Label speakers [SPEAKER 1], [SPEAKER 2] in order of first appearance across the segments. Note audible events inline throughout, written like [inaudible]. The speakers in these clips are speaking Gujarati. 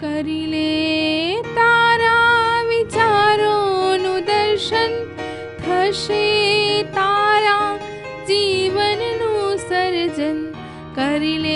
[SPEAKER 1] करिले तारा विचारो नु दर्शन तारा जीवन सर्जन करिले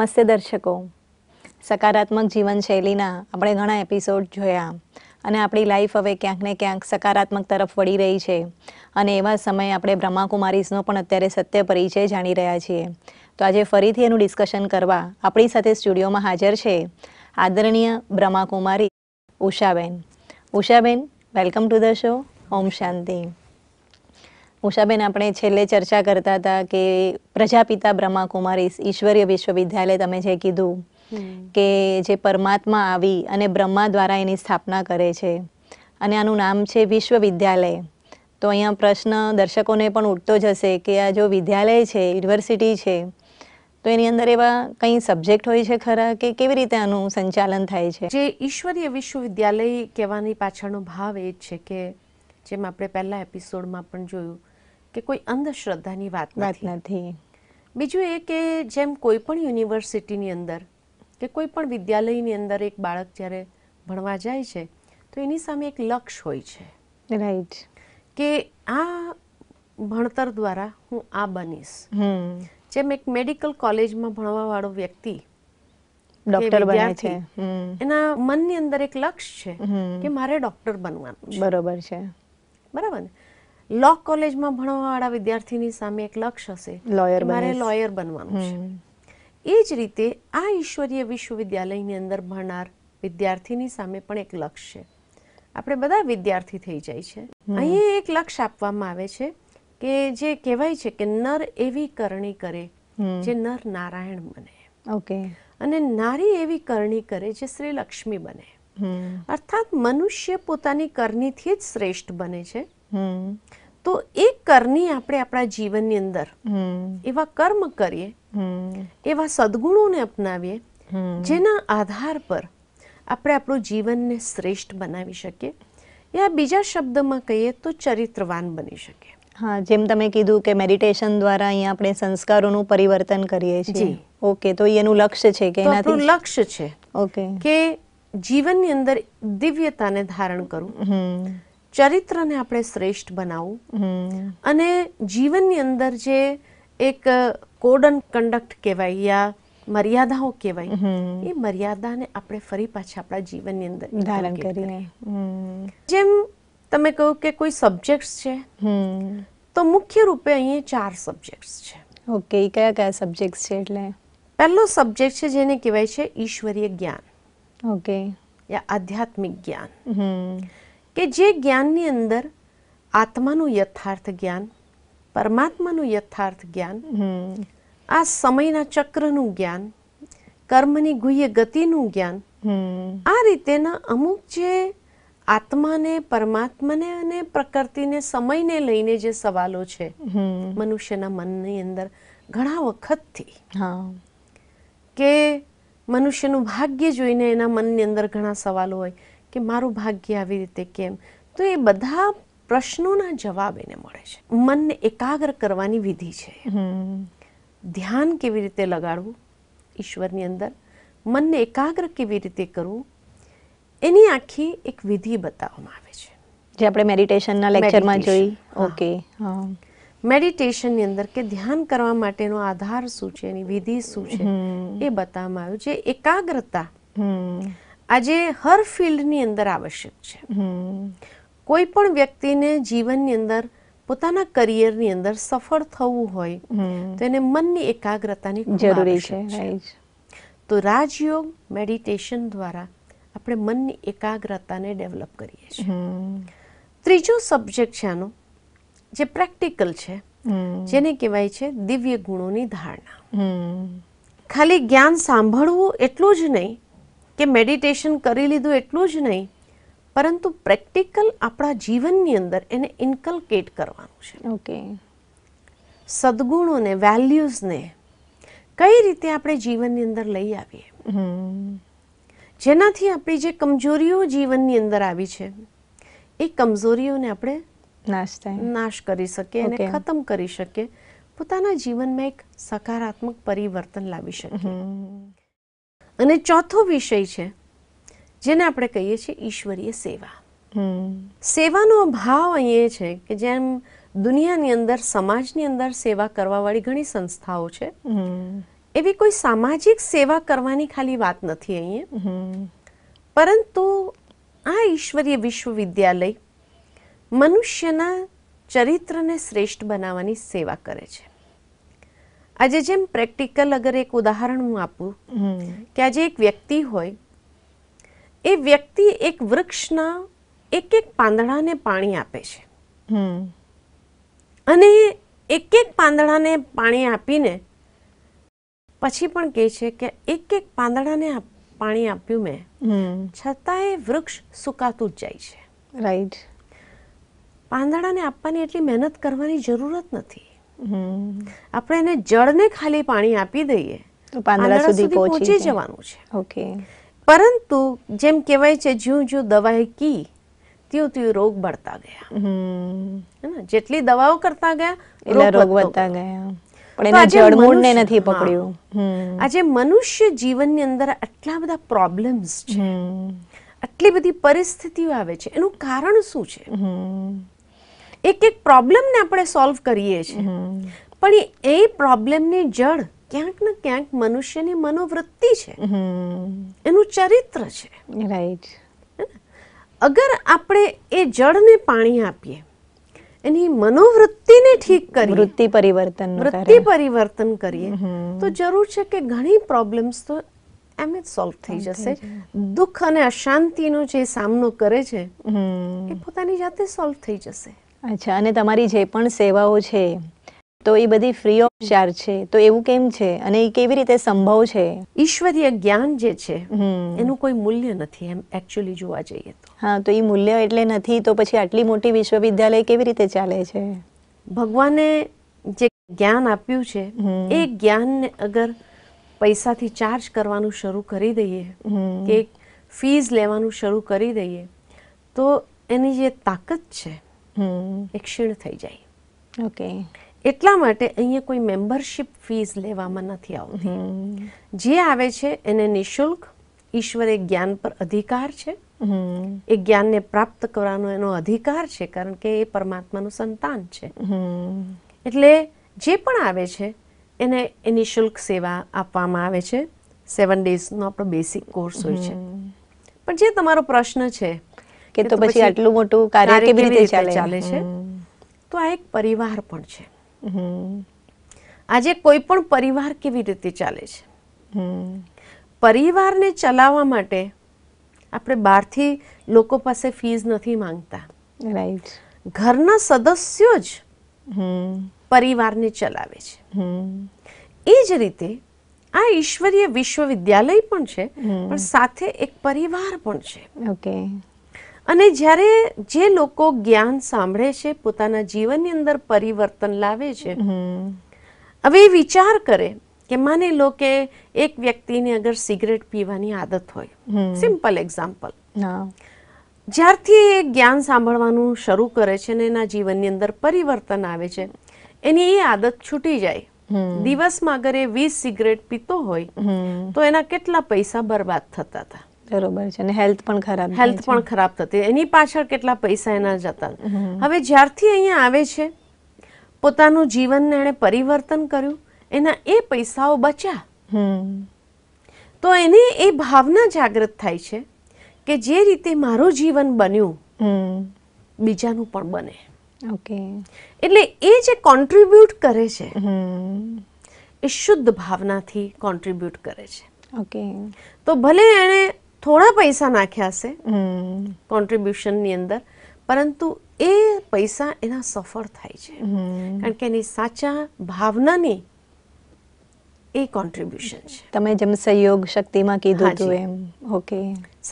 [SPEAKER 2] નમસ્તે દર્શકો સકારાત્મક જીવનશૈલીના આપણે ઘણા એપિસોડ જોયા અને આપણી લાઈફ હવે ક્યાંક ને ક્યાંક સકારાત્મક તરફ વળી રહી છે અને એવા સમયે આપણે બ્રહ્માકુમારીઝનો પણ અત્યારે સત્ય પરિચય જાણી રહ્યા છીએ તો આજે ફરીથી એનું ડિસ્કશન કરવા આપણી સાથે સ્ટુડિયોમાં હાજર છે આદરણીય Brahmakumari Ushaben Ushaben welcome to the show ઓમ શાંતિ ઉષાબેન આપણે છેલ્લે ચર્ચા કરતા હતા કે પ્રજાપિતા બ્રહ્મા બ્રહ્માકુમારી ઈશ્વરીય વિશ્વવિદ્યાલય તમે જે કીધું કે જે પરમાત્મા આવી અને બ્રહ્મા દ્વારા એની સ્થાપના કરે છે અને આનું નામ છે વિશ્વવિદ્યાલય તો અહીંયા પ્રશ્ન દર્શકોને પણ ઉઠતો જશે કે આ જો વિદ્યાલય છે યુનિવર્સિટી છે તો એની અંદર એવા કંઈ સબ્જેક્ટ હોય છે ખરા કે કેવી રીતે આનું સંચાલન થાય છે
[SPEAKER 3] જે ઈશ્વરીય વિશ્વવિદ્યાલય કહેવાની પાછળનો ભાવ એ જ છે કે જેમ આપણે પહેલા એપિસોડમાં પણ જોયું કે કોઈ અંધશ્રદ્ધાની વાત નથી બીજું એ કે જેમ કોઈ પણ યુનિવર્સિટીની અંદર કે કોઈ પણ વિદ્યાલયની અંદર એક બાળક જ્યારે ભણવા જાય છે તો એની સામે એક લક્ષ હોય છે રાઈટ કે આ ભણતર દ્વારા હું આ બનીશ જેમ એક મેડિકલ કોલેજમાં ભણવા વાળો વ્યક્તિ ડોક્ટર બને છે એના મનની અંદર એક લક્ષ્ય છે કે મારે ડોક્ટર બનવાનું બરોબર છે બરાબર ને લો કોલેજમાં ભણવાવાળા વિદ્યાર્થીની સામે એક લક્ષ્ય હશે મારે લોયર બનવાનું છે એ જ રીતે આ ઈશ્વરીય વિશ્વવિદ્યાલયની અંદર ભણનાર વિદ્યાર્થીની સામે પણ એક લક્ષ્ય છે આપણે બધા વિદ્યાર્થી થઈ જાય છે અહીં એક લક્ષ્ય આપવામાં આવે છે કે જે કહેવાય છે કે નર એવી કરણી કરે જે નર નારાયણ બને ઓકે અને નારી એવી કરણી કરે જે શ્રી લક્ષ્મી બને અર્થાત મનુષ્ય પોતાની કરણીથી જ શ્રેષ્ઠ બને છે તો એ કરની આપણે આપણા જીવનની અંદર એવા કર્મ કરીએ એવા સદગુણોને અપનાવીએ જેના આધાર પર આપણે આપણું જીવનને શ્રેષ્ઠ બનાવી શકીએ યા બીજા શબ્દમાં કહીએ તો ચરિત્રવાન બની શકીએ
[SPEAKER 2] હા જેમ તમે કીધું કે મેડિટેશન દ્વારા અહીંયા આપણે સંસ્કારોનું પરિવર્તન કરીએ છીએ ઓકે તો એનું લક્ષ્ય છે કે એનાથી
[SPEAKER 3] લક્ષ્ય છે ઓકે કે જીવનની અંદર દિવ્યતાને ધારણ કરવું ચરિત્રને આપણે શ્રેષ્ઠ બનાવવું અને જીવનની અંદર જે એક કોડન એન્ડ કન્ડક્ટ કહેવાય યા મર્યાદાઓ કહેવાય એ મર્યાદાને આપણે ફરી પાછા આપણા જીવનની અંદર ધારણ કરીને જેમ તમે કહો કે કોઈ સબ્જેક્ટ્સ છે તો મુખ્ય રૂપે અહીંયા ચાર સબ્જેક્ટ્સ છે ઓકે કયા કયા સબ્જેક્ટ્સ છે એટલે પહેલો સબ્જેક્ટ છે જેને કહેવાય છે ઈશ્વરીય જ્ઞાન ઓકે યા આધ્યાત્મિક
[SPEAKER 4] જ્ઞાન
[SPEAKER 3] કે જે જ્ઞાનની અંદર આત્માનું યથાર્થ જ્ઞાન પરમાત્માનું યથાર્થ જ્ઞાન આ સમયના ચક્રનું જ્ઞાન કર્મની ગુહ્ય ગતિનું જ્ઞાન આ રીતેના અમુક જે આત્માને પરમાત્માને અને પ્રકૃતિને સમયને લઈને જે સવાલો છે મનુષ્યના મનની અંદર ઘણા વખતથી કે મનુષ્યનું ભાગ્ય જોઈને એના મનની અંદર ઘણા સવાલો હોય કે મારું ભાગ્ય આવી રીતે કેમ તો એ બધા પ્રશ્નોના જવાબ એને મળે છે મનને એકાગ્ર કરવાની વિધિ છે ધ્યાન કેવી રીતે લગાડવું ઈશ્વરની અંદર મનને એકાગ્ર કેવી રીતે કરવું એની આખી એક વિધિ બતાવવામાં આવે છે જે આપણે
[SPEAKER 2] મેડિટેશનના
[SPEAKER 3] લેક્ચરમાં જોઈ ઓકે મેડિટેશનની અંદર કે ધ્યાન કરવા માટેનો આધાર શું છે એની વિધિ શું છે એ બતાવવામાં આવ્યું છે એકાગ્રતા આજે હર ફિલ્ડની અંદર આવશ્યક છે કોઈ પણ વ્યક્તિને જીવનની અંદર પોતાના કરિયરની અંદર સફળ થવું હોય તો એને મનની એકાગ્રતાની જરૂરી છે તો રાજયોગ મેડિટેશન દ્વારા આપણે મનની એકાગ્રતાને ડેવલપ કરીએ છીએ ત્રીજો સબ્જેક્ટ છે આનો જે પ્રેક્ટિકલ છે જેને કહેવાય છે દિવ્ય ગુણોની ધારણા ખાલી જ્ઞાન સાંભળવું એટલું જ નહીં કે મેડિટેશન કરી લીધું એટલું જ નહીં પરંતુ પ્રેક્ટિકલ આપણા જીવનની અંદર એને ઇન્કલકેટ કરવાનું છે ઓકે સદગુણોને વેલ્યુઝને કઈ રીતે આપણે જીવનની અંદર લઈ આવીએ જેનાથી આપણી જે કમજોરીઓ જીવનની અંદર આવી છે એ કમજોરીઓને આપણે નાશ થાય નાશ કરી શકીએ અને ખતમ કરી શકીએ પોતાના જીવનમાં એક સકારાત્મક પરિવર્તન લાવી શકીએ અને ચોથો વિષય છે જેને આપણે કહીએ છીએ ઈશ્વરીય સેવા સેવાનો અભાવ અહીંયા છે કે જેમ દુનિયાની અંદર સમાજની અંદર સેવા કરવાવાળી ઘણી સંસ્થાઓ છે એવી કોઈ સામાજિક સેવા કરવાની ખાલી વાત નથી અહીંયા પરંતુ આ ઈશ્વરીય વિશ્વવિદ્યાલય મનુષ્યના ચરિત્રને શ્રેષ્ઠ બનાવવાની સેવા કરે છે આજે જેમ પ્રેક્ટિકલ અગર એક ઉદાહરણ હું આપું કે આજે એક વ્યક્તિ હોય એ વ્યક્તિ એક વૃક્ષના એક એક પાંદડાને પાણી આપે છે અને એક એક પાંદડાને પાણી આપીને પછી પણ કહે છે કે એક એક પાંદડાને પાણી આપ્યું મેં છતાં એ વૃક્ષ સુકાતું જ જાય છે રાઈટ પાંદડાને આપવાની એટલી મહેનત કરવાની જરૂરત નથી આપણે એને જળને ખાલી પાણી આપી દઈએ તો પાંદડા સુધી પહોંચી જવાનું છે ઓકે પરંતુ જેમ કહેવાય છે જ્યું જ્યું દવાઈ કી ત્યું ત્યું રોગ બળતા ગયા જેટલી દવાઓ કરતા ગયા રોગ વધતા ગયા નથી પકડ્યું આજે મનુષ્ય જીવનની અંદર આટલા બધા પ્રોબ્લેમ્સ છે આટલી બધી પરિસ્થિતિઓ આવે છે એનું કારણ શું છે એક એક પ્રોબ્લેમને આપણે સોલ્વ કરીએ છીએ પણ એ પ્રોબ્લેમની જડ ક્યાંક ને ક્યાંક મનુષ્યની મનોવૃત્તિ છે એનું ચરિત્ર છે રાઈટ અગર આપણે એ જળને પાણી આપીએ એની મનોવૃત્તિને ઠીક કરીએ વૃત્તિ પરિવર્તન વૃત્તિ પરિવર્તન કરીએ તો જરૂર છે કે ઘણી પ્રોબ્લેમ્સ તો એમ જ સોલ્વ થઈ જશે દુઃખ અને અશાંતિનો જે સામનો કરે છે એ પોતાની જાતે સોલ્વ થઈ જશે
[SPEAKER 2] અચ્છા અને તમારી જે પણ સેવાઓ છે તો એ બધી ફ્રી ઓફ ચાર્જ છે તો એવું કેમ છે અને એ કેવી રીતે સંભવ છે
[SPEAKER 3] ઈશ્વરીય જ્ઞાન જે છે એનું કોઈ મૂલ્ય નથી એમ એકચ્યુઅલી
[SPEAKER 2] જોવા જઈએ તો હા તો એ મૂલ્ય એટલે નથી તો પછી આટલી મોટી વિશ્વવિદ્યાલય કેવી રીતે ચાલે છે
[SPEAKER 3] ભગવાને જે જ્ઞાન આપ્યું છે એ જ્ઞાનને અગર પૈસાથી ચાર્જ કરવાનું શરૂ કરી દઈએ કે ફીઝ લેવાનું શરૂ કરી દઈએ તો એની જે તાકાત છે એ ક્ષીણ થઈ જાય ઓકે એટલા માટે અહીંયા કોઈ મેમ્બરશિપ ફીસ લેવામાં નથી આવતી જે આવે છે એને નિઃશુલ્ક ઈશ્વરે જ્ઞાન પર અધિકાર છે એ જ્ઞાનને પ્રાપ્ત કરવાનો એનો અધિકાર છે કારણ કે એ પરમાત્માનું સંતાન છે એટલે જે પણ આવે છે એને એની શુલ્ક સેવા આપવામાં આવે છે સેવન ડેઝનો આપણો બેસિક કોર્સ હોય છે પણ જે તમારો પ્રશ્ન છે કે તો પછી આટલું મોટું કાર્ય કેવી રીતે ચાલે છે તો આ એક પરિવાર પણ છે આજે કોઈ પણ પરિવાર કેવી રીતે ચાલે છે પરિવારને ચલાવવા માટે આપણે બહારથી લોકો પાસે ફીસ નથી માંગતા રાઈટ ઘરના સદસ્યો જ પરિવારને ચલાવે છે એ જ રીતે આ ઈશ્વરીય વિશ્વવિદ્યાલય પણ છે પણ સાથે એક પરિવાર પણ છે ઓકે અને જ્યારે જે લોકો જ્ઞાન સાંભળે છે પોતાના જીવનની અંદર પરિવર્તન લાવે છે હવે એ વિચાર કરે કે માની લો કે એક વ્યક્તિને અગર સિગરેટ પીવાની આદત હોય સિમ્પલ એક્ઝામ્પલ જ્યારથી એ જ્ઞાન સાંભળવાનું શરૂ કરે છે ને એના જીવનની અંદર પરિવર્તન આવે છે એની એ આદત છૂટી જાય દિવસમાં અગર એ વીસ સિગરેટ પીતો હોય તો એના કેટલા પૈસા બરબાદ થતા હતા બરોબર છે અને હેલ્થ પણ ખરાબ હેલ્થ પણ ખરાબ થતી એની પાછળ કેટલા પૈસા એના જતા હવે જ્યારથી અહીંયા આવે છે પોતાનું જીવન એણે પરિવર્તન કર્યું એના એ પૈસાઓ બચ્યા તો એની એ ભાવના જાગૃત થાય છે કે જે રીતે મારું જીવન બન્યું બીજાનું પણ બને ઓકે એટલે એ જે કોન્ટ્રીબ્યુટ કરે છે એ શુદ્ધ ભાવનાથી કોન્ટ્રીબ્યુટ કરે છે ઓકે તો ભલે એણે થોડા પૈસા નાખ્યા છે કોન્ટ્રીબ્યુશનની અંદર પરંતુ એ પૈસા એના સફળ થાય છે કારણ કે એની સાચા ભાવનાની એ કોન્ટ્રીબ્યુશન છે
[SPEAKER 2] તમે જેમ સહયોગ શક્તિમાં કીધું હતું એમ ઓકે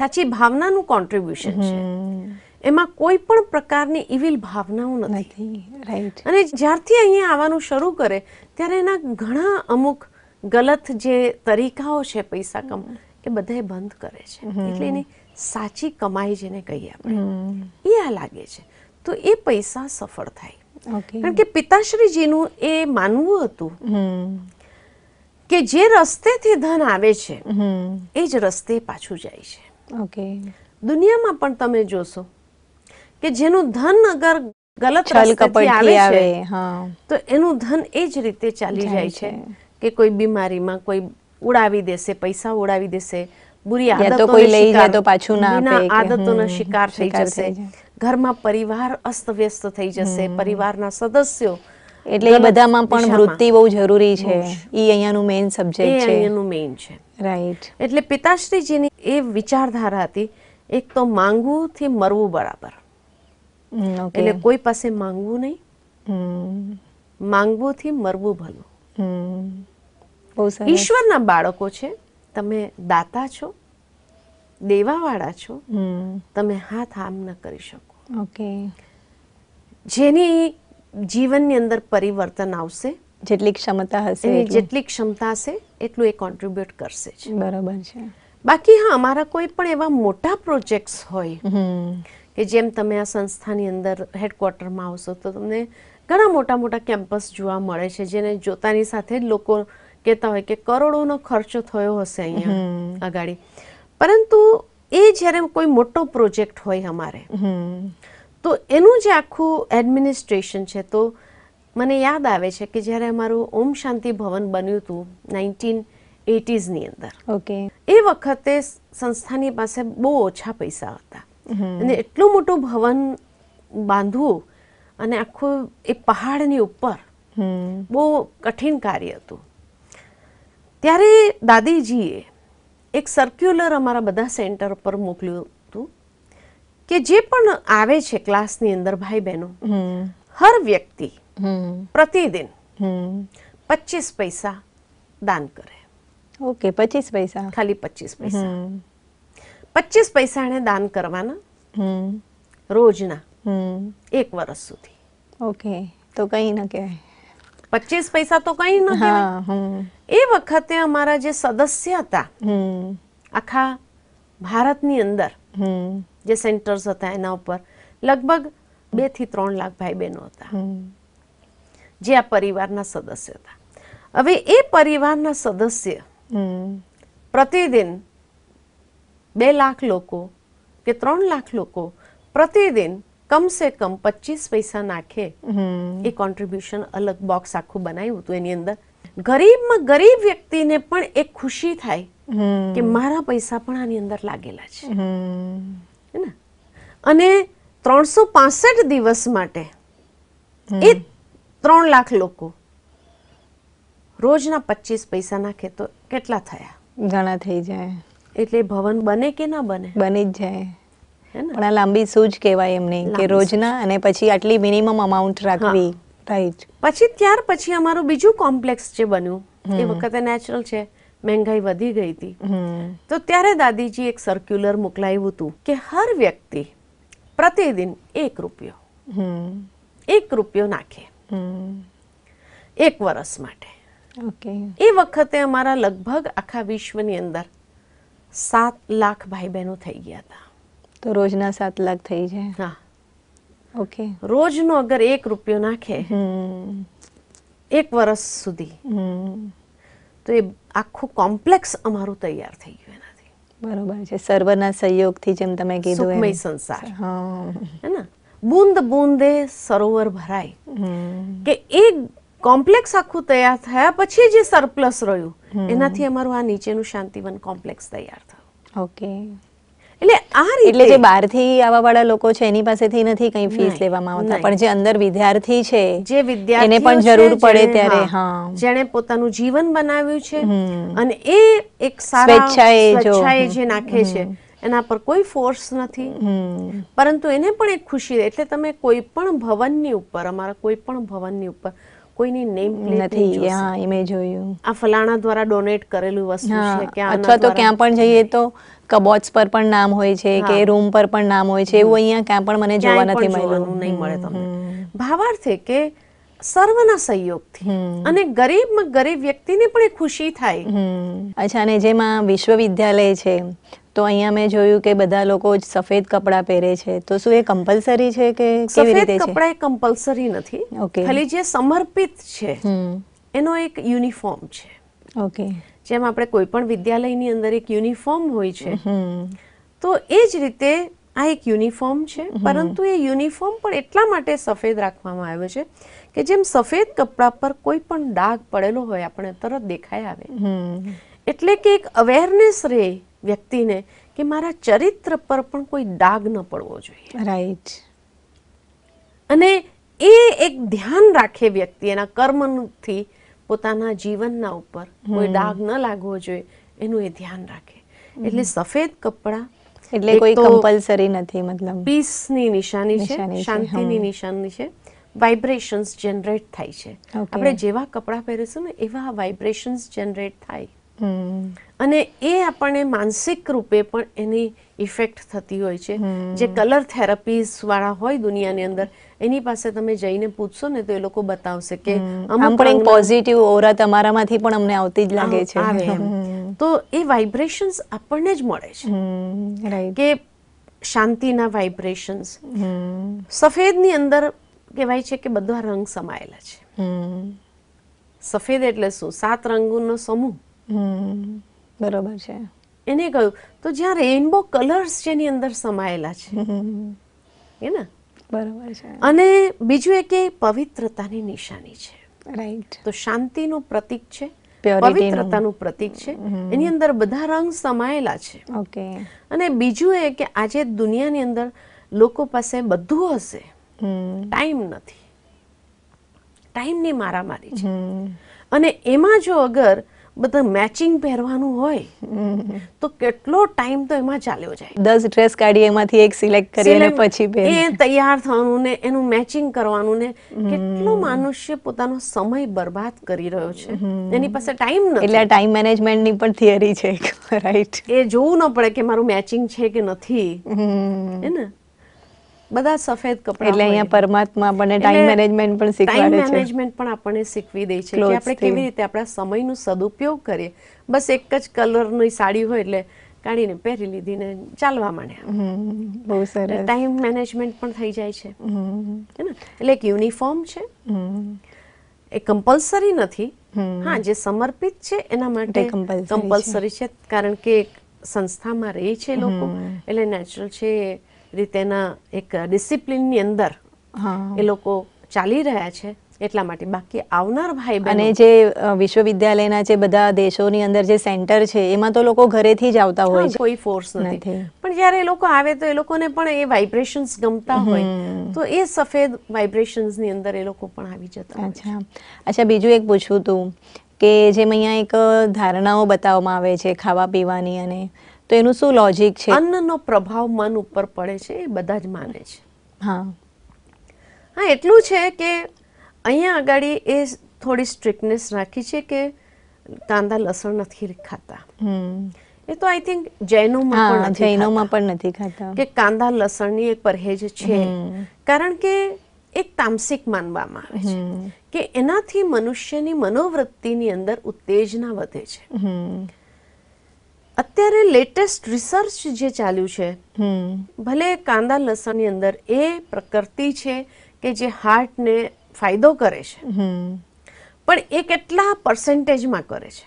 [SPEAKER 3] સાચી ભાવનાનું કોન્ટ્રીબ્યુશન છે એમાં કોઈ પણ પ્રકારની ઇવિલ ભાવનાઓ નથી રાઈટ અને જ્યારથી અહીંયા આવવાનું શરૂ કરે ત્યારે એના ઘણા અમુક ગલત જે તરીકાઓ છે પૈસા કમાવા એ બધા બંધ કરે છે એટલે એની સાચી કમાઈ જેને કહીએ આપણે એ આ લાગે છે તો એ પૈસા સફળ
[SPEAKER 4] થાય કારણ
[SPEAKER 3] કે પિતાશ્રીજીનું એ માનવું હતું કે જે રસ્તેથી ધન આવે છે એ જ રસ્તે પાછું જાય છે ઓકે દુનિયામાં પણ તમે જોશો કે જેનું ધન અગર ગલત રસ્તેથી આવે છે તો એનું ધન એ જ રીતે ચાલી જાય છે કે કોઈ બીમારીમાં કોઈ ઉડાવી દેશે પૈસા ઉડાવી દેશે બુરી આદતોનો શિકાર થઈ જશે ઘરમાં પરિવાર અસ્તવ્યસ્ત થઈ જશે પરિવારના સદસ્યો એટલે એ બધામાં પણ વૃત્તિ
[SPEAKER 2] બહુ જરૂરી છે એ અહીંયાનું મેઇન સબ્જેક્ટ છે અહીંયાનું
[SPEAKER 3] મેઇન છે રાઈટ એટલે પિતાશ્રીજીની એ વિચારધારા હતી એક તો માંગવું થી મરવું બરાબર એટલે કોઈ પાસે માંગવું નહીં માંગવું થી મરવું ભલું ઈશ્વરના બાળકો છે તમે દાતા છો દેવાવાળા છો તમે હાથ આમ ન કરી શકો ઓકે જેની જીવનની અંદર પરિવર્તન આવશે જેટલી ક્ષમતા હશે જેટલી ક્ષમતા હશે એટલું એ કોન્ટ્રીબ્યુટ કરશે જ બરાબર છે બાકી હા અમારા કોઈ પણ એવા મોટા પ્રોજેક્ટ્સ હોય કે જેમ તમે આ સંસ્થાની અંદર હેડક્વાર્ટરમાં આવશો તો તમને ઘણા મોટા મોટા કેમ્પસ જોવા મળે છે જેને જોતાની સાથે જ લોકો કહેતા હોય કે કરોડોનો ખર્ચો થયો હશે અહીંયા અગાડી પરંતુ એ જ્યારે કોઈ મોટો પ્રોજેક્ટ હોય અમારે તો એનું જે આખું એડમિનિસ્ટ્રેશન છે તો મને યાદ આવે છે કે જ્યારે અમારું ઓમ શાંતિ ભવન બન્યું હતું નાઇન્ટીન એટીઝની અંદર ઓકે એ વખતે સંસ્થાની પાસે બહુ ઓછા પૈસા હતા અને એટલું મોટું ભવન બાંધવું અને આખું એ પહાડની ઉપર બહુ કઠિન કાર્ય હતું ત્યારે દાદીજીએ એક સર્ક્યુલર અમારા બધા સેન્ટર પર મોકલ્યું હતું કે જે પણ આવે છે ક્લાસની અંદર ભાઈ બહેનો હર વ્યક્તિ પ્રતિદિન પચીસ પૈસા દાન કરે ઓકે પચીસ પૈસા ખાલી પચીસ પૈસા પચીસ પૈસા એને દાન કરવાના રોજના એક વર્ષ સુધી ઓકે તો કંઈ ન કહેવાય પચીસ પૈસા તો કંઈ ન એ વખતે અમારા જે સદસ્ય હતા આખા ભારતની અંદર જે સેન્ટર્સ હતા એના ઉપર લગભગ બે થી ત્રણ લાખ ભાઈ બહેનો હતા જે આ પરિવારના સદસ્ય હતા હવે એ પરિવારના સદસ્ય પ્રતિદિન બે લાખ લોકો કે ત્રણ લાખ લોકો પ્રતિદિન કમ સે કમ પચીસ પૈસા નાખે એ કોન્ટ્રીબ્યુશન અલગ બોક્સ આખું બનાવ્યું હતું એની અંદર ગરીબમાં ગરીબ વ્યક્તિને પણ એક ખુશી થાય કે મારા પૈસા પણ આની અંદર લાગેલા છે ને અને ત્રણસો પાસઠ દિવસ માટે એ ત્રણ લાખ લોકો રોજના પચીસ પૈસા નાખે તો કેટલા થયા
[SPEAKER 2] ઘણા થઈ જાય એટલે ભવન બને કે ના બને બની જ જાય પણ આ લાંબી સૂઝ કહેવાય એમને કે રોજના અને પછી આટલી મિનિમમ અમાઉન્ટ રાખવી
[SPEAKER 3] રાઈટ પછી ત્યાર પછી અમારું બીજું કોમ્પ્લેક્સ જે બન્યું એ વખતે નેચરલ છે મહેંગાઈ વધી ગઈ હતી તો ત્યારે દાદીજી એક સર્ક્યુલર મોકલાયું હતું કે હર વ્યક્તિ પ્રતિદિન એક રૂપિયો એક રૂપિયો નાખે એક વર્ષ માટે એ વખતે અમારા લગભગ આખા વિશ્વની અંદર સાત લાખ ભાઈ બહેનો થઈ ગયા હતા તો રોજના સાત લાખ થઈ જાય હા ઓકે રોજનો અગર એક રૂપિયો નાખે એક વર્ષ સુધી તો એ આખું કોમ્પ્લેક્સ અમારું તૈયાર થઈ ગયું એનાથી બરોબર છે સર્વના સહયોગથી જેમ તમે કીધું સુખમય સંસાર હે ને બુંદ બુંદે સરોવર ભરાય કે એ કોમ્પ્લેક્સ આખું તૈયાર થયા પછી જે સરપ્લસ રહ્યું એનાથી અમારું આ નીચેનું શાંતિવન કોમ્પ્લેક્સ તૈયાર થયું ઓકે એટલે આ એટલે જે
[SPEAKER 2] બહારથી આવા વાળા લોકો છે એની પાસેથી નથી કઈ ફીસ લેવામાં આવતા પણ જે અંદર વિદ્યાર્થી છે જે
[SPEAKER 3] વિદ્યાર્થી એને પણ જરૂર પડે ત્યારે હા જેણે પોતાનું જીવન બનાવ્યું છે અને એ એક સારા સ્વેચ્છાએ જે નાખે છે એના પર કોઈ ફોર્સ નથી પરંતુ એને પણ એક ખુશી એટલે તમે કોઈ પણ ભવનની ઉપર અમારા કોઈ પણ ભવનની ઉપર કોઈની નેમ નથી હા
[SPEAKER 2] એ
[SPEAKER 3] આ ફલાણા દ્વારા ડોનેટ કરેલું વસ્તુ છે કે અથવા તો ક્યાં
[SPEAKER 2] પણ જઈએ તો કબોચ પર પણ નામ હોય છે કે રૂમ પર
[SPEAKER 3] પણ નામ હોય છે એવું અહીંયા ક્યાં પણ મને જોવા નથી મળ્યું નહીં મળે તમને ભાવાર્થ છે કે સર્વના સહયોગથી અને ગરીબમાં ગરીબ વ્યક્તિને પણ એ ખુશી થાય
[SPEAKER 2] અચ્છા અને જેમાં વિશ્વવિદ્યાલય છે તો અહીંયા મેં જોયું કે બધા લોકો જ સફેદ કપડાં પહેરે છે તો શું એ કમ્પલસરી છે કે કેવી રીતે છે કપડાં
[SPEAKER 3] એ કમ્પલસરી નથી ઓકે ખાલી જે સમર્પિત છે એનો એક યુનિફોર્મ છે ઓકે જેમ આપણે કોઈ પણ વિદ્યાલયની અંદર એક યુનિફોર્મ હોય છે તો એ જ રીતે આ એક યુનિફોર્મ છે પરંતુ એ યુનિફોર્મ પણ એટલા માટે સફેદ રાખવામાં આવ્યો છે કે જેમ સફેદ કપડા પર કોઈ પણ ડાઘ પડેલો હોય આપણે તરત દેખાઈ
[SPEAKER 4] આવે
[SPEAKER 3] એટલે કે એક અવેરનેસ રહે વ્યક્તિને કે મારા ચરિત્ર પર પણ કોઈ દાગ ન પડવો જોઈએ રાઈટ અને એ એક ધ્યાન રાખે વ્યક્તિ એના કર્મથી પોતાના જીવનના ઉપર કોઈ દાગ ન લાગવો જોઈએ એનું એ ધ્યાન રાખે એટલે સફેદ કપડા એટલે કોઈ કમ્પલસરી નથી મતલબ પીસની નિશાની છે શાંતિની નિશાની છે વાઇબ્રેશન્સ જનરેટ થાય છે આપણે જેવા કપડા પહેરીશું ને એવા વાઇબ્રેશન્સ જનરેટ થાય અને એ આપણને માનસિક રૂપે પણ એની ઇફેક્ટ થતી હોય છે જે કલર થેરાપીસ વાળા હોય દુનિયાની અંદર એની પાસે તમે જઈને પૂછશો ને તો એ લોકો બતાવશે કે પણ
[SPEAKER 2] પોઝિટિવ ઓરા તમારામાંથી પણ અમને આવતી જ લાગે છે
[SPEAKER 3] તો એ વાઇબ્રેશન્સ આપણને જ મળે છે કે શાંતિના વાઇબ્રેશન્સ સફેદની અંદર કહેવાય છે કે બધા રંગ સમાયેલા છે સફેદ એટલે શું સાત રંગોનો સમૂહ બરોબર છે એને કહ્યું તો જ્યાં રેઇનબો કલર્સ જેની અંદર સમાયેલા છે હે ને બરોબર છે અને બીજું એક એ પવિત્રતાની નિશાની છે રાઈટ તો શાંતિનું પ્રતીક છે પવિત્રતાનું પ્રતીક છે એની અંદર બધા રંગ સમાયેલા છે ઓકે અને બીજું એ કે આજે દુનિયાની અંદર લોકો પાસે બધું હશે ટાઈમ નથી ટાઈમની મારામારી છે અને એમાં જો અગર બધા મેચિંગ પહેરવાનું હોય તો કેટલો ટાઈમ તો એમાં ચાલ્યો જાય
[SPEAKER 2] દસ ડ્રેસ કાઢી એમાંથી એક સિલેક્ટ કરી અને પછી એ
[SPEAKER 3] તૈયાર થવાનું ને એનું મેચિંગ કરવાનું ને કેટલો મનુષ્ય પોતાનો સમય બરબાદ કરી રહ્યો છે એની પાસે ટાઈમ નથી એટલે ટાઈમ મેનેજમેન્ટ ની પણ થિયરી છે રાઈટ [laughs] એ જોવું ન પડે કે મારું મેચિંગ છે કે નથી હે ને બધા સફેદ કપડા એટલે અહીંયા
[SPEAKER 2] પરમાત્મા આપણને ટાઈમ મેનેજમેન્ટ પણ શીખવાડે છે ટાઈમ
[SPEAKER 3] મેનેજમેન્ટ પણ આપણને શીખવી દે છે કે આપણે કેવી રીતે આપણા સમયનો સદુપયોગ કરીએ બસ એક જ કલરની સાડી હોય એટલે કાઢીને પહેરી લીધી ચાલવા માંડ્યા બહુ સરસ ટાઈમ મેનેજમેન્ટ પણ થઈ જાય છે એટલે એક યુનિફોર્મ છે એ કમ્પલસરી નથી હા જે સમર્પિત છે એના માટે કમ્પલસરી છે કારણ કે સંસ્થામાં રહે છે લોકો એટલે નેચરલ છે રીતેના એક ડિસિપ્લિનની અંદર એ લોકો ચાલી રહ્યા છે એટલા માટે બાકી આવનાર ભાઈ અને જે
[SPEAKER 2] વિશ્વવિદ્યાલયના જે બધા દેશોની અંદર જે સેન્ટર છે એમાં તો લોકો ઘરેથી જ આવતા હોય છે કોઈ ફોર્સ નથી
[SPEAKER 3] પણ જ્યારે એ લોકો આવે તો એ લોકોને પણ એ વાઇબ્રેશન્સ ગમતા હોય તો એ સફેદ વાઇબ્રેશન્સની અંદર એ લોકો પણ આવી
[SPEAKER 2] જતા અચ્છા અચ્છા બીજું એક પૂછવું તું કે જેમ અહીંયા એક ધારણાઓ બતાવવામાં આવે છે ખાવા પીવાની અને તો એનું શું લોજિક છે
[SPEAKER 3] અન્નનો પ્રભાવ મન ઉપર પડે છે એ બધા જ માને છે હા હા એટલું છે કે અહીંયા આગળ એ થોડી સ્ટ્રિક્ટનેસ રાખી છે કે કાંદા લસણ નથી ખાતા એ તો આઈ થિંક જૈનોમાં પણ જૈનોમાં
[SPEAKER 2] પણ નથી ખાતા
[SPEAKER 3] કે કાંદા લસણની એક પરહેજ છે કારણ કે એક તામસિક માનવામાં આવે છે કે એનાથી મનુષ્યની મનોવૃત્તિની અંદર ઉત્તેજના વધે છે અત્યારે લેટેસ્ટ રિસર્ચ જે ચાલ્યું છે ભલે કાંદા લસણની અંદર એ પ્રકૃતિ છે કે જે હાર્ટને ફાયદો કરે છે પણ એ કેટલા પર્સન્ટેજમાં કરે છે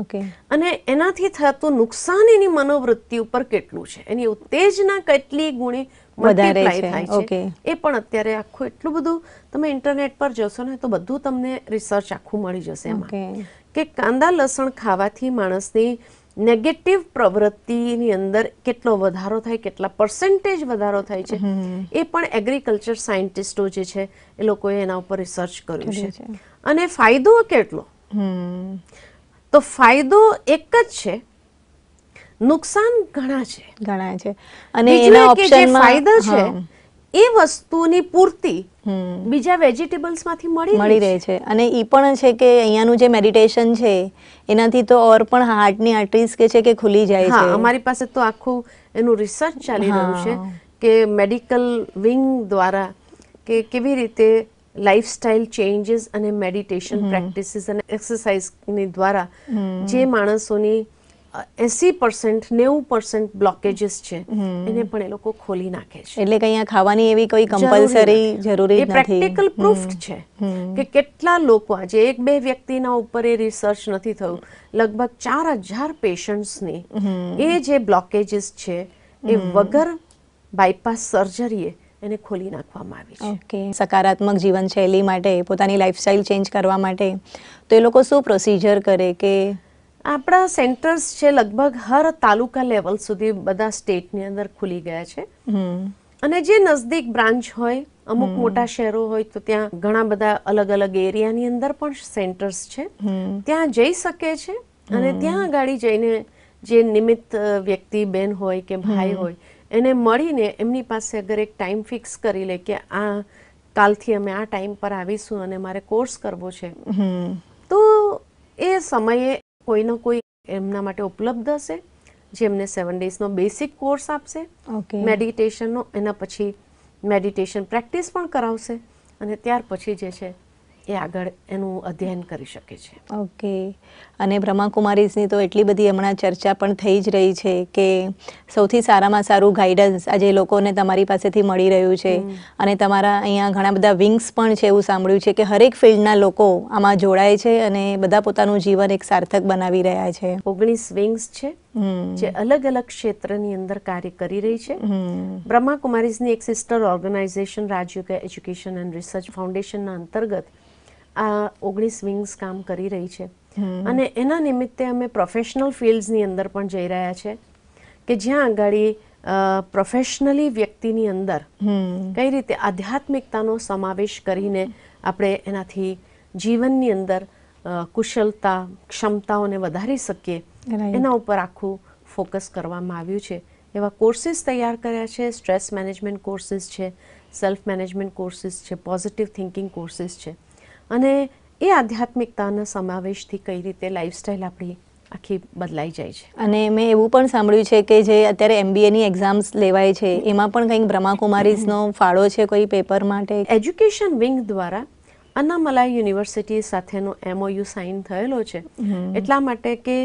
[SPEAKER 3] ઓકે અને એનાથી થતું નુકસાન એની મનોવૃત્તિ ઉપર કેટલું છે એની ઉત્તેજના કેટલી ગુણે વધારે થાય છે એ પણ અત્યારે આખું એટલું બધું તમે ઇન્ટરનેટ પર જશો ને તો બધું તમને રિસર્ચ આખું મળી જશે એમાં કે કાંદા લસણ ખાવાથી માણસની નેગેટિવ પ્રવૃત્તિની અંદર કેટલો વધારો થાય કેટલા પર્સન્ટેજ વધારો થાય છે એ પણ એગ્રીકલ્ચર સાયન્ટિસ્ટો જે છે એ લોકોએ એના ઉપર રિસર્ચ કર્યું છે અને ફાયદો કેટલો તો ફાયદો એક જ છે નુકસાન ઘણા છે ઘણા છે અને એના ઓપ્શનમાં ફાયદા છે એ વસ્તુની પૂર્તિ બીજા વેજીટેબલ્સમાંથી
[SPEAKER 2] મળી મળી રહે છે અને એ પણ છે કે અહીંયાનું જે મેડિટેશન છે એનાથી તો ઓર પણ હાર્ટની આર્ટરીઝ કે છે કે ખુલી જાય છે અમારી
[SPEAKER 3] પાસે તો આખું એનું રિસર્ચ ચાલી રહ્યું છે કે મેડિકલ વિંગ દ્વારા કે કેવી રીતે લાઇફસ્ટાઇલ ચેન્જીસ અને મેડિટેશન પ્રેક્ટિસિસ અને એક્સરસાઇઝની દ્વારા જે માણસોની એસી પર્સન્ટ નેવું પર્સન્ટ બ્લોકેજીસ છે એને પણ એ લોકો ખોલી નાખે છે એટલે કંઈ ખાવાની એવી કોઈ કમ્પલસરી જરૂરી નથી પ્રેક્ટિકલ પ્રૂફ છે કે કેટલા લોકો આજે એક બે વ્યક્તિના ઉપર એ રિસર્ચ નથી થયું લગભગ ચાર હજાર પેશન્ટ્સની એ જે બ્લોકેજીસ છે એ વગર બાયપાસ સર્જરીએ એને ખોલી નાખવામાં આવી છે
[SPEAKER 2] ઓકે સકારાત્મક જીવનશૈલી માટે પોતાની લાઈફસ્ટાઈલ ચેન્જ કરવા માટે તો એ લોકો શું પ્રોસિજર કરે કે આપણા
[SPEAKER 3] સેન્ટર્સ છે લગભગ હર તાલુકા લેવલ સુધી બધા સ્ટેટની અંદર ખુલી ગયા છે અને જે નજદીક બ્રાન્ચ હોય અમુક મોટા શહેરો હોય તો ત્યાં ઘણા બધા અલગ અલગ એરિયાની અંદર પણ સેન્ટર્સ છે ત્યાં જઈ શકે છે અને ત્યાં ગાડી જઈને જે નિમિત્ત વ્યક્તિ બેન હોય કે ભાઈ હોય એને મળીને એમની પાસે અગર એક ટાઈમ ફિક્સ કરી લે કે આ કાલથી અમે આ ટાઈમ પર આવીશું અને મારે કોર્સ કરવો છે તો એ સમયે કોઈનો કોઈ એમના માટે ઉપલબ્ધ હશે જેમને એમને સેવન ડેઝનો બેસિક કોર્સ આપશે મેડિટેશનનો એના પછી મેડિટેશન પ્રેક્ટિસ પણ કરાવશે અને ત્યાર પછી જે છે એ આગળ એનું અધ્યયન કરી શકે છે ઓકે અને બ્રહ્માકુમારીઝની તો એટલી
[SPEAKER 2] બધી હમણાં ચર્ચા પણ થઈ જ રહી છે કે સૌથી સારામાં સારું ગાઈડન્સ આજે લોકોને તમારી પાસેથી મળી રહ્યું છે અને તમારા અહીંયા ઘણા બધા વિંગ્સ પણ છે એવું સાંભળ્યું છે કે હરેક ફિલ્ડના લોકો આમાં જોડાય છે અને બધા પોતાનું જીવન એક સાર્થક બનાવી રહ્યા છે
[SPEAKER 3] ઓગણીસ વિંગ્સ છે જે અલગ અલગ ક્ષેત્રની અંદર કાર્ય કરી રહી છે બ્રહ્મા કુમારીઝની એક sister organisation Rajyoga education and research ફાઉન્ડેશનના અંતર્ગત આ ઓગણીસ વિંગ્સ કામ કરી રહી છે અને એના નિમિત્તે અમે પ્રોફેશનલ ફિલ્ડની અંદર પણ જઈ રહ્યા છે કે જ્યાં આગળ પ્રોફેશનલી વ્યક્તિની અંદર કઈ રીતે આધ્યાત્મિકતાનો સમાવેશ કરીને આપણે એનાથી જીવનની અંદર કુશલતા ક્ષમતાઓને વધારી શકીએ એના ઉપર આખું ફોકસ કરવામાં આવ્યું છે એવા કોર્સિસ તૈયાર કર્યા છે સ્ટ્રેસ મેનેજમેન્ટ કોર્સિસ છે સેલ્ફ મેનેજમેન્ટ કોર્સિસ છે પોઝિટિવ થિંકિંગ કોર્સિસ છે અને એ આધ્યાત્મિકતાના સમાવેશથી કઈ રીતે લાઈફસ્ટાઈલ આપણી આખી બદલાઈ જાય છે
[SPEAKER 2] અને મેં એવું પણ સાંભળ્યું છે કે જે અત્યારે એમબીએની એક્ઝામ્સ લેવાય છે એમાં પણ કંઈક બ્રહ્માકુમારીઝનો ફાળો છે કોઈ પેપર માટે
[SPEAKER 3] એજ્યુકેશન વિંગ દ્વારા અન્નામલાઈ યુનિવર્સિટી સાથેનો એમઓયુ સાઇન થયેલો છે એટલા માટે કે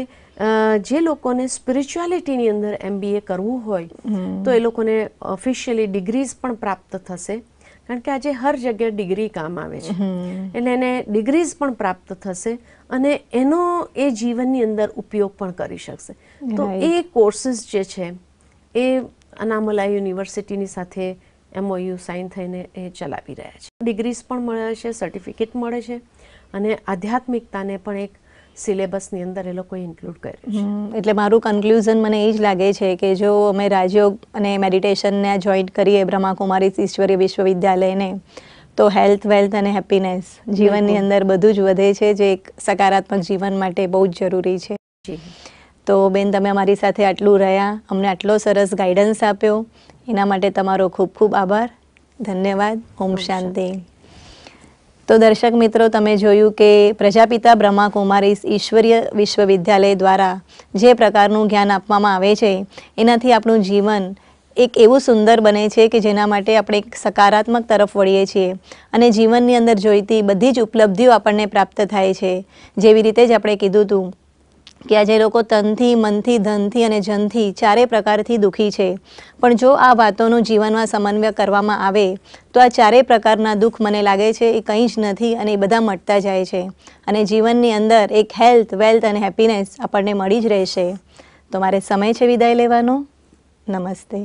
[SPEAKER 3] જે લોકોને સ્પિરિચ્યુઆલિટીની અંદર એમબીએ કરવું હોય તો એ લોકોને ઓફિશિયલી ડિગ્રીઝ પણ પ્રાપ્ત થશે કારણ કે આજે હર જગ્યાએ ડિગ્રી કામ આવે છે એટલે એને ડિગ્રીઝ પણ પ્રાપ્ત થશે અને એનો એ જીવનની અંદર ઉપયોગ પણ કરી શકશે તો એ કોર્સીસ જે છે એ અનામલા યુનિવર્સિટીની સાથે એમઓયુ સાઇન થઈને એ ચલાવી રહ્યા છે ડિગ્રીઝ પણ મળે છે સર્ટિફિકેટ મળે છે અને આધ્યાત્મિકતાને પણ એક સિલેબસની અંદર એ લોકોએ ઇન્ક્લુડ કર્યું છે
[SPEAKER 2] એટલે મારું કન્ક્લુઝન મને એ જ લાગે છે કે જો અમે રાજયોગ અને મેડિટેશનને જોઈન્ટ કરીએ બ્રહ્માકુમારી ઈશ્વરીય વિશ્વવિદ્યાલયને તો હેલ્થ વેલ્થ અને હેપીનેસ જીવનની અંદર બધું જ વધે છે જે એક સકારાત્મક જીવન માટે બહુ જ જરૂરી છે તો બેન તમે અમારી સાથે આટલું રહ્યા અમને આટલો સરસ ગાઈડન્સ આપ્યો એના માટે તમારો ખૂબ ખૂબ આભાર ધન્યવાદ ઓમ શાંતિ તો દર્શક મિત્રો તમે જોયું કે પ્રજાપિતા બ્રહ્માકુમારી ઈશ્વરીય વિશ્વવિદ્યાલય દ્વારા જે પ્રકારનું જ્ઞાન આપવામાં આવે છે એનાથી આપણું જીવન એક એવું સુંદર બને છે કે જેના માટે આપણે એક સકારાત્મક તરફ વળીએ છીએ અને જીવનની અંદર જોઈતી બધી જ ઉપલબ્ધિઓ આપણને પ્રાપ્ત થાય છે જેવી રીતે જ આપણે કીધું હતું કે આજે લોકો તનથી મનથી ધનથી અને જનથી ચારે પ્રકારથી દુઃખી છે પણ જો આ વાતોનું જીવનમાં સમન્વય કરવામાં આવે તો આ ચારે પ્રકારના દુઃખ મને લાગે છે એ કંઈ જ નથી અને એ બધા મટતા જાય છે અને જીવનની અંદર એક હેલ્થ વેલ્થ અને હેપીનેસ આપણને મળી જ રહેશે તો મારે સમય છે વિદાય લેવાનો નમસ્તે